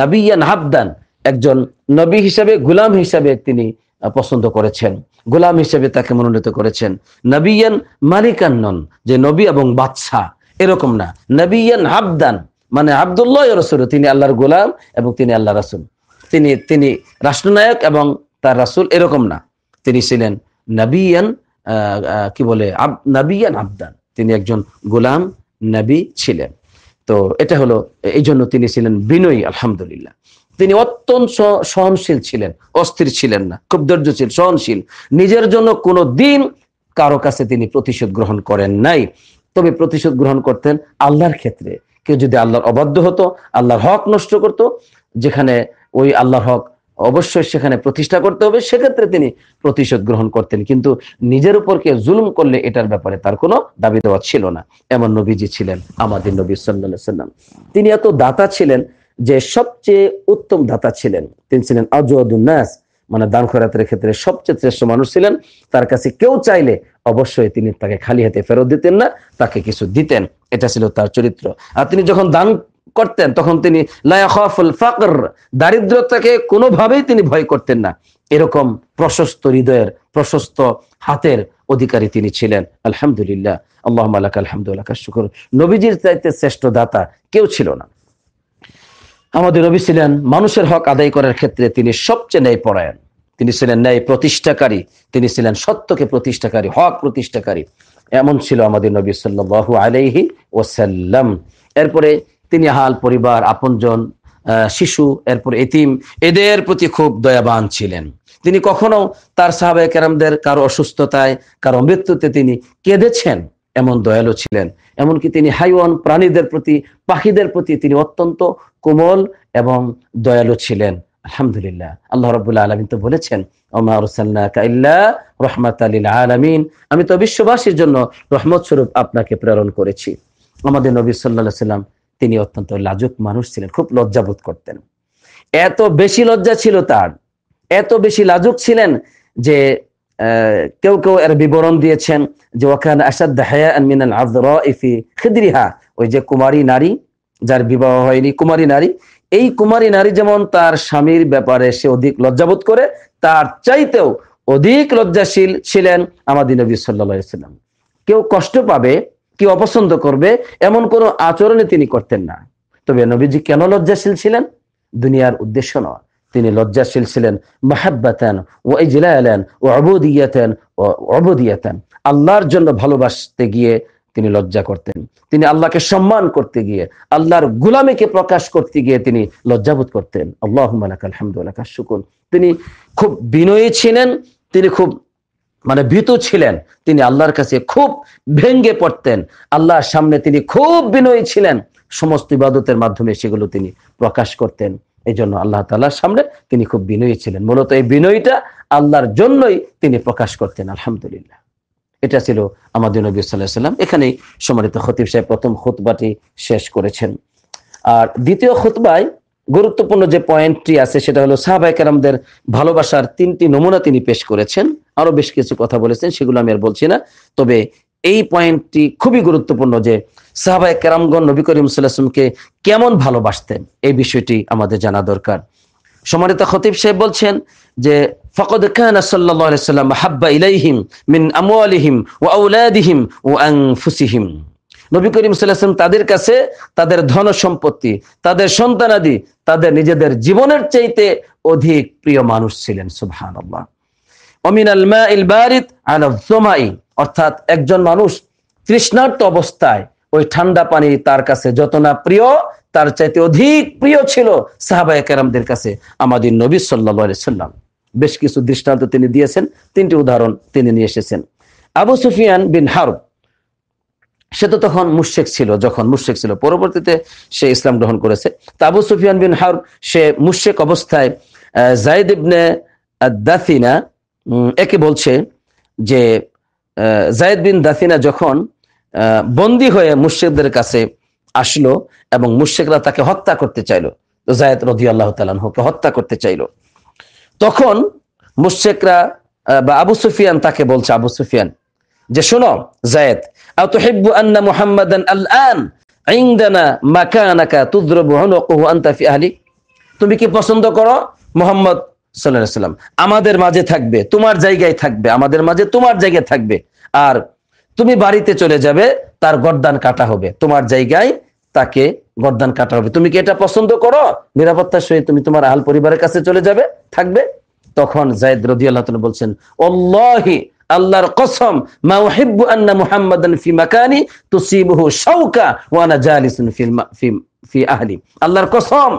নাবিয়ান হাবদান একজন নবী হিসাবে গুলাম হিসাবে তিনি পছন্দ করেছেন গুলাম হিসাবে তাকে মনোনীত করেছেন নবিয়ান মালিকান্নন যে নবী এবং বাদশাহ এরকম না নবিয়ান হাবদান মানে আবদুল্লাহ রসুল তিনি আল্লাহর গোলাম এবং তিনি আল্লাহ রাসুল তিনি তিনি রাষ্ট্রনায়ক এবং তার রাসুল এরকম না তিনি ছিলেন নবিয়ান কি বলে নবিয়ান আবদান তিনি একজন গোলাম নবী ছিলেন তো এটা হলো এই জন্য তিনি ছিলেন বিনয়ী আলহামদুলিল্লাহ তিনি অত্যন্ত সহনশীল ছিলেন অস্থির ছিলেন না খুব ধৈর্যশীল সহনশীল নিজের জন্য কোনো দিন কারো কাছে তিনি প্রতিশোধ গ্রহণ করেন নাই তবে প্রতিশোধ গ্রহণ করতেন আল্লাহর ক্ষেত্রে কেউ যদি আল্লাহর অবাধ্য হতো আল্লাহর হক নষ্ট করত যেখানে ওই আল্লাহর হক অবশ্যই সেখানে প্রতিষ্ঠা করতে হবে সেক্ষেত্রে তিনি প্রতিশোধ গ্রহণ করতেন কিন্তু নিজের উপর কে জুলুম করলে এটার ব্যাপারে তার কোনো দাবি দেওয়া ছিল না এমন নবীজি ছিলেন আমাদের নবী সাল্লাম তিনি এত দাতা ছিলেন যে সবচেয়ে উত্তম দাতা ছিলেন তিনি ছিলেন নাস মানে দান খরাতের ক্ষেত্রে সবচেয়ে শ্রেষ্ঠ মানুষ ছিলেন তার কাছে কেউ চাইলে অবশ্যই তিনি তাকে খালি হাতে ফেরত দিতেন না তাকে কিছু দিতেন এটা ছিল তার চরিত্র আর তিনি যখন দান করতেন তখন তিনি লায়াখফুল ফাকর দারিদ্রতাকে কোনোভাবেই তিনি ভয় করতেন না এরকম প্রশস্ত হৃদয়ের প্রশস্ত হাতের অধিকারী তিনি ছিলেন আলহামদুলিল্লাহ আল্লাহ আলাক আলহামদুল্লাহ শুকর নবীজির চাইতে শ্রেষ্ঠ দাতা কেউ ছিল না আমাদের নবী ছিলেন মানুষের হক আদায় করার ক্ষেত্রে তিনি সবচেয়ে ন্যায় পরায়ণ তিনি ছিলেন ন্যায় প্রতিষ্ঠাকারী তিনি ছিলেন সত্যকে প্রতিষ্ঠাকারী হক প্রতিষ্ঠাকারী এমন ছিল আমাদের নবী সাল্লু আলাইহি ওসাল্লাম এরপরে তিনি হাল পরিবার আপনজন শিশু এরপর এতিম এদের প্রতি খুব দয়াবান ছিলেন তিনি কখনো তার সাহাবে কেরামদের কারো অসুস্থতায় কারো মৃত্যুতে তিনি কেঁদেছেন এমন দয়ালু ছিলেন এমনকি তিনি হাইওয়ান প্রাণীদের প্রতি পাখিদের প্রতি তিনি অত্যন্ত কোমল এবং দয়ালু ছিলেন আলহামদুলিল্লাহ আল্লাহ রবুল্লা আলমিন তো বলেছেন রহমাত আলমিন আমি তো বিশ্ববাসীর জন্য রহমত স্বরূপ আপনাকে প্রেরণ করেছি আমাদের নবী সাল্লাহ সাল্লাম তিনি অত্যন্ত লাজুক মানুষ ছিলেন খুব লজ্জাবোধ করতেন এত বেশি লজ্জা ছিল তার এত বেশি লাজুক ছিলেন যে কেউ কেউ এর বিবরণ দিয়েছেন যে ওখানে আসাদিহা ওই যে কুমারী নারী যার বিবাহ হয়নি কুমারী নারী এই কুমারী নারী যেমন তার স্বামীর ব্যাপারে সে অধিক লজ্জাবোধ করে তার চাইতেও অধিক লজ্জাশীল ছিলেন আমাদের নবী সাল্লাম কেউ কষ্ট পাবে কি অপছন্দ করবে এমন কোনো আচরণে তিনি করতেন না তবে নবীজি কেন লজ্জাশীল ছিলেন দুনিয়ার উদ্দেশ্য নয় তিনি লজ্জাশীল ছিলেন মাহাব্বাতেন ও ইজলায়ালেন ও অবদিয়াতেন ও অবদিয়াতেন আল্লাহর জন্য ভালোবাসতে গিয়ে তিনি লজ্জা করতেন তিনি আল্লাহকে সম্মান করতে গিয়ে আল্লাহর গুলামীকে প্রকাশ করতে গিয়ে তিনি লজ্জাবোধ করতেন আল্লাহ আলহামদুল্লাহ শুকুন তিনি খুব বিনয়ী ছিলেন তিনি খুব মানে ভীতু ছিলেন তিনি আল্লাহর কাছে খুব ভেঙ্গে পড়তেন আল্লাহর সামনে তিনি খুব বিনয়ী ছিলেন সমস্ত ইবাদতের মাধ্যমে সেগুলো তিনি প্রকাশ করতেন এই জন্য আল্লাহ তাল্লাহার সামনে তিনি খুব বিনয়ী ছিলেন মূলত এই বিনয়টা আল্লাহর জন্যই তিনি প্রকাশ করতেন আলহামদুলিল্লাহ এটা ছিল আমাদের নবী সাল্লাহ সাল্লাম এখানেই সম্মানিত খতিব সাহেব প্রথম খুতবাটি শেষ করেছেন আর দ্বিতীয় খুতবায় গুরুত্বপূর্ণ যে পয়েন্টটি আছে সেটা হলো সাহাবাই কেরামদের ভালোবাসার তিনটি নমুনা তিনি পেশ করেছেন আরো বেশ কিছু কথা বলেছেন সেগুলো আমি আর বলছি না তবে এই পয়েন্টটি খুবই গুরুত্বপূর্ণ যে সাহাবায় কেরামগন নবী করিম সাল্লাহামকে কেমন ভালোবাসতেন এই বিষয়টি আমাদের জানা দরকার সম্মানিত খতিব সাহেব বলছেন যে ফকদ কানা সাল্লাম হাব্বা ইলাইহিম মিন আমওয়ালিহিম ওয়া আওলাদিহিম ওয়া আনফুসিহিম নবী করিম সাল্লাম তাদের কাছে তাদের ধন সম্পত্তি তাদের সন্তানাদি তাদের নিজেদের জীবনের চাইতে অধিক প্রিয় মানুষ ছিলেন সুবাহ অমিনাল মা ইল বারিদ অর্থাৎ একজন মানুষ তৃষ্ণার্ত অবস্থায় ওই ঠান্ডা পানি তার কাছে যত না প্রিয় তার চাইতে অধিক প্রিয় ছিল সাহাবায় কেরামদের কাছে আমাদের নবী সাল্লা সাল্লাম বেশ কিছু দৃষ্টান্ত তিনি দিয়েছেন তিনটি উদাহরণ তিনি নিয়ে এসেছেন আবু সুফিয়ান বিন হারু সে তো তখন মুর্শেক ছিল যখন মুর্শেক ছিল পরবর্তীতে সে ইসলাম গ্রহণ করেছে তাবু সুফিয়ান বিন হার সে মুর্শেক অবস্থায় জাইদ ইবনে দাসিনা একে বলছে যে জায়দ বিন দাসিনা যখন বন্দি হয়ে মুর্শিকদের কাছে আসলো এবং মুর্শিকরা তাকে হত্যা করতে চাইলো জায়দ রদি আল্লাহ তালকে হত্যা করতে চাইলো তখন মুর্শেকরা বা আবু সুফিয়ান তাকে বলছে আবু সুফিয়ান যে শোনো জায়দ আন্না তুমি কি পছন্দ করো মোহাম্মদ সাল্লাম আমাদের মাঝে থাকবে তোমার জায়গায় থাকবে আমাদের মাঝে তোমার জায়গায় থাকবে আর তুমি বাড়িতে চলে যাবে তার গরদান কাটা হবে তোমার জায়গায় তাকে গরদান কাটা হবে তুমি কি এটা পছন্দ করো নিরাপত্তার সহিত তুমি তোমার আহাল পরিবারের কাছে চলে যাবে থাকবে তখন জায়দ রদি আল্লাহ বলছেন অল্লাহি আল্লাহর কসম মা উহিব্বু আন্না মুহাম্মাদান ফি মাকানি তুসিবুহু শাওকা ওয়া আনা জালিসুন ফি ফি আহলি আল্লাহর কসম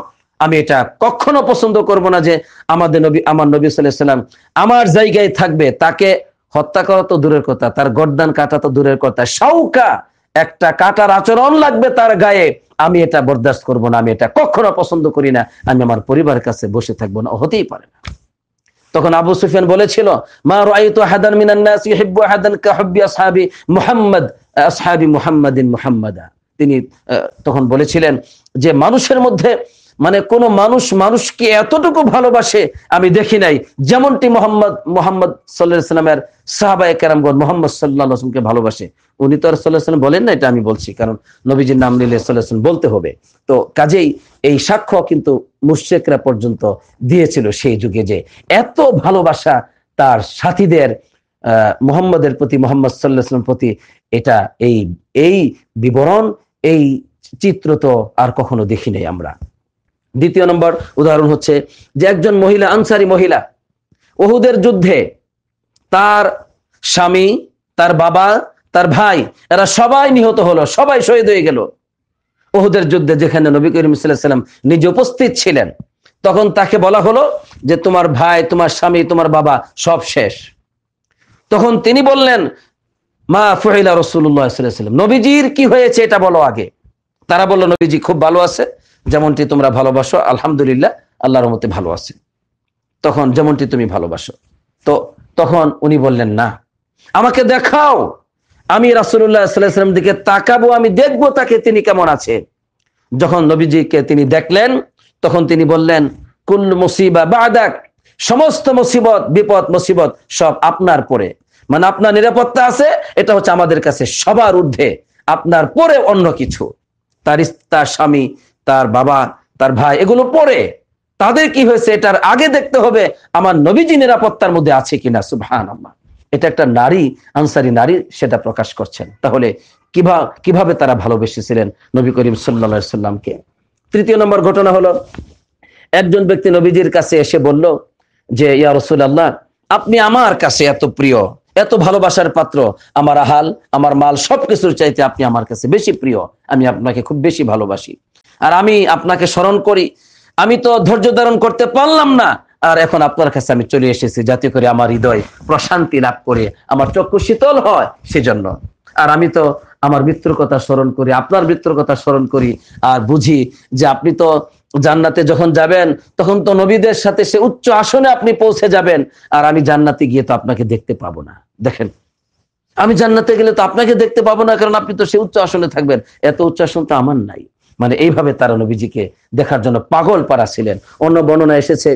আমি এটা কখনো পছন্দ করব না যে আমাদের নবী আমার নবী সাল্লাম আমার জায়গায় থাকবে তাকে হত্যা করা তো দূরের কথা তার গর্দান কাটা তো দূরের কথা সাউকা একটা কাটার আচরণ লাগবে তার গায়ে আমি এটা বরদাস্ত করব না আমি এটা কখনো পছন্দ করি না আমি আমার পরিবারের কাছে বসে থাকবো না হতেই পারে না তখন আবু সুফিয়ান বলেছিল মা মিনান মুহাম্মাদিন তিনি তখন বলেছিলেন যে মানুষের মধ্যে মানে কোন মানুষ মানুষকে এতটুকু ভালোবাসে আমি দেখি নাই যেমনটি মোহাম্মদ মোহাম্মদ সাল্লাহ সাল্লামের সাহাবা একরামগণ মোহাম্মদ সাল্লাহ আসলামকে ভালোবাসে উনি তো আর সাল্লাহ সাল্লাম বলেন না এটা আমি বলছি কারণ নবীজির নাম নিলে সাল্লাহ বলতে হবে তো কাজেই এই সাক্ষ্য কিন্তু মুশেকরা পর্যন্ত দিয়েছিল সেই যুগে যে এত ভালোবাসা তার সাথীদের মোহাম্মদের প্রতি মোহাম্মদ সাল্লাহাম প্রতি এটা এই এই বিবরণ এই চিত্র তো আর কখনো দেখি নাই আমরা দ্বিতীয় নম্বর উদাহরণ হচ্ছে যে একজন মহিলা আনসারি মহিলা ওহুদের যুদ্ধে তার স্বামী তার বাবা তার ভাই এরা সবাই নিহত হলো সবাই শহীদ হয়ে গেল ওহুদের যুদ্ধে যেখানে নবী করিম সাল্লাম নিজে উপস্থিত ছিলেন তখন তাকে বলা হলো যে তোমার ভাই তোমার স্বামী তোমার বাবা সব শেষ তখন তিনি বললেন মা ফহিলা রসুল্লাহ নবীজির কি হয়েছে এটা বলো আগে তারা বললো নবীজি খুব ভালো আছে যেমনটি তোমরা ভালোবাসো আলহামদুলিল্লাহ আল্লাহর মতে ভালো আছে তখন যেমনটি তুমি ভালোবাসো তো তখন উনি বললেন না আমাকে দেখাও আমি রাসুল্লাহাম দিকে তাকাবো আমি দেখবো তাকে তিনি কেমন আছে যখন নবীজিকে তিনি দেখলেন তখন তিনি বললেন কুল মুসিবা বাদাক সমস্ত মুসিবত বিপদ মুসিবত সব আপনার পরে মানে আপনার নিরাপত্তা আছে এটা হচ্ছে আমাদের কাছে সবার ঊর্ধ্বে আপনার পরে অন্য কিছু তার স্বামী তার বাবা তার ভাই এগুলো পরে তাদের কি হয়েছে এটার আগে দেখতে হবে আমার নবীজি নিরাপত্তার মধ্যে আছে কিনা সুবহান আল্লাহ এটা একটা নারী আনসারি নারী সেটা প্রকাশ করছেন তাহলে কিভাবে তারা ভালোবেসেছিলেন নবী করিম সাল্লা সাল্লামকে তৃতীয় নম্বর ঘটনা হলো একজন ব্যক্তি নবীজির কাছে এসে বলল যে ইয়া রসুল আল্লাহ আপনি আমার কাছে এত প্রিয় এত ভালোবাসার পাত্র আমার আহাল আমার মাল সবকিছুর চাইতে আপনি আমার কাছে বেশি প্রিয় আমি আপনাকে খুব বেশি ভালোবাসি আর আমি আপনাকে স্মরণ করি আমি তো ধৈর্য ধারণ করতে পারলাম না আর এখন আপনার কাছে আমি চলে এসেছি যাতে করে আমার হৃদয় প্রশান্তি লাভ করে আমার চক্ষু শীতল হয় সেজন্য আর আমি তো আমার মৃত্যুর কথা স্মরণ করি আপনার মৃত্যুর কথা স্মরণ করি আর বুঝি যে আপনি তো জান্নাতে যখন যাবেন তখন তো নবীদের সাথে সে উচ্চ আসনে আপনি পৌঁছে যাবেন আর আমি জান্নাতে গিয়ে তো আপনাকে দেখতে পাবো না দেখেন আমি জান্নাতে গেলে তো আপনাকে দেখতে পাবো না কারণ আপনি তো সে উচ্চ আসনে থাকবেন এত উচ্চ আসন তো আমার নাই মানে এইভাবে তারা নবীজিকে দেখার জন্য পাগল পারা ছিলেন অন্য বর্ণনা এসেছে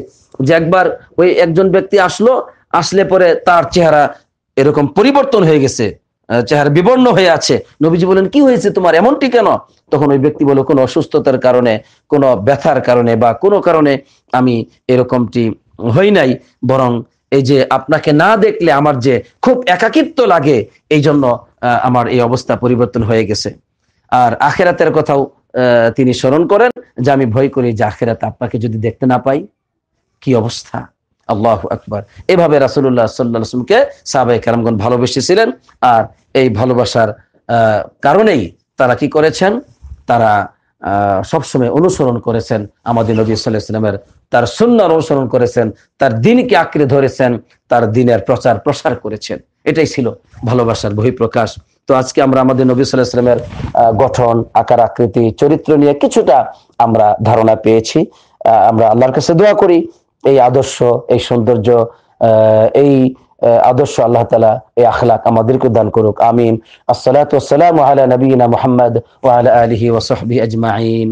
যে একবার ওই একজন ব্যক্তি আসলো আসলে পরে তার চেহারা এরকম পরিবর্তন হয়ে গেছে চেহারা বিবর্ণ হয়ে আছে নবীজি বলেন কি হয়েছে তোমার এমনটি কেন তখন ওই ব্যক্তি বলো কোনো অসুস্থতার কারণে কোনো ব্যথার কারণে বা কোনো কারণে আমি এরকমটি হই নাই বরং এই যে আপনাকে না দেখলে আমার যে খুব একাকিত্ব লাগে এই জন্য আমার এই অবস্থা পরিবর্তন হয়ে গেছে আর আখেরাতের কথাও তিনি স্মরণ করেন যে আমি ভয় করি যে আখেরাত আপনাকে যদি দেখতে না পাই কি অবস্থা আল্লাহ আকবর এভাবে রাসুল্লাহ সাল্লাহামকে সাহাবাই কালামগণ ভালোবেসেছিলেন আর এই ভালোবাসার কারণেই তারা কি করেছেন তারা সবসময় অনুসরণ করেছেন আমাদের নবী সাল্লাহামের ইসলামের তার সুন্নার অনুসরণ করেছেন তার দিনকে আঁকড়ে ধরেছেন তার দিনের প্রচার প্রসার করেছেন এটাই ছিল ভালোবাসার বহিঃপ্রকাশ তো আজকে আমরা আমাদের নবী সাল্লাহ ইসলামের গঠন আকার আকৃতি চরিত্র নিয়ে কিছুটা আমরা ধারণা পেয়েছি আমরা আল্লাহর কাছে দোয়া করি এই আদর্শ এই সৌন্দর্য এই আদর্শ আল্লাহ তালা এই আখলাক আমাদেরকে দান করুক আমিন আসসালাম আলা নবীনা মোহাম্মদ ওয়াল আলহি ওসহবি আজমাইন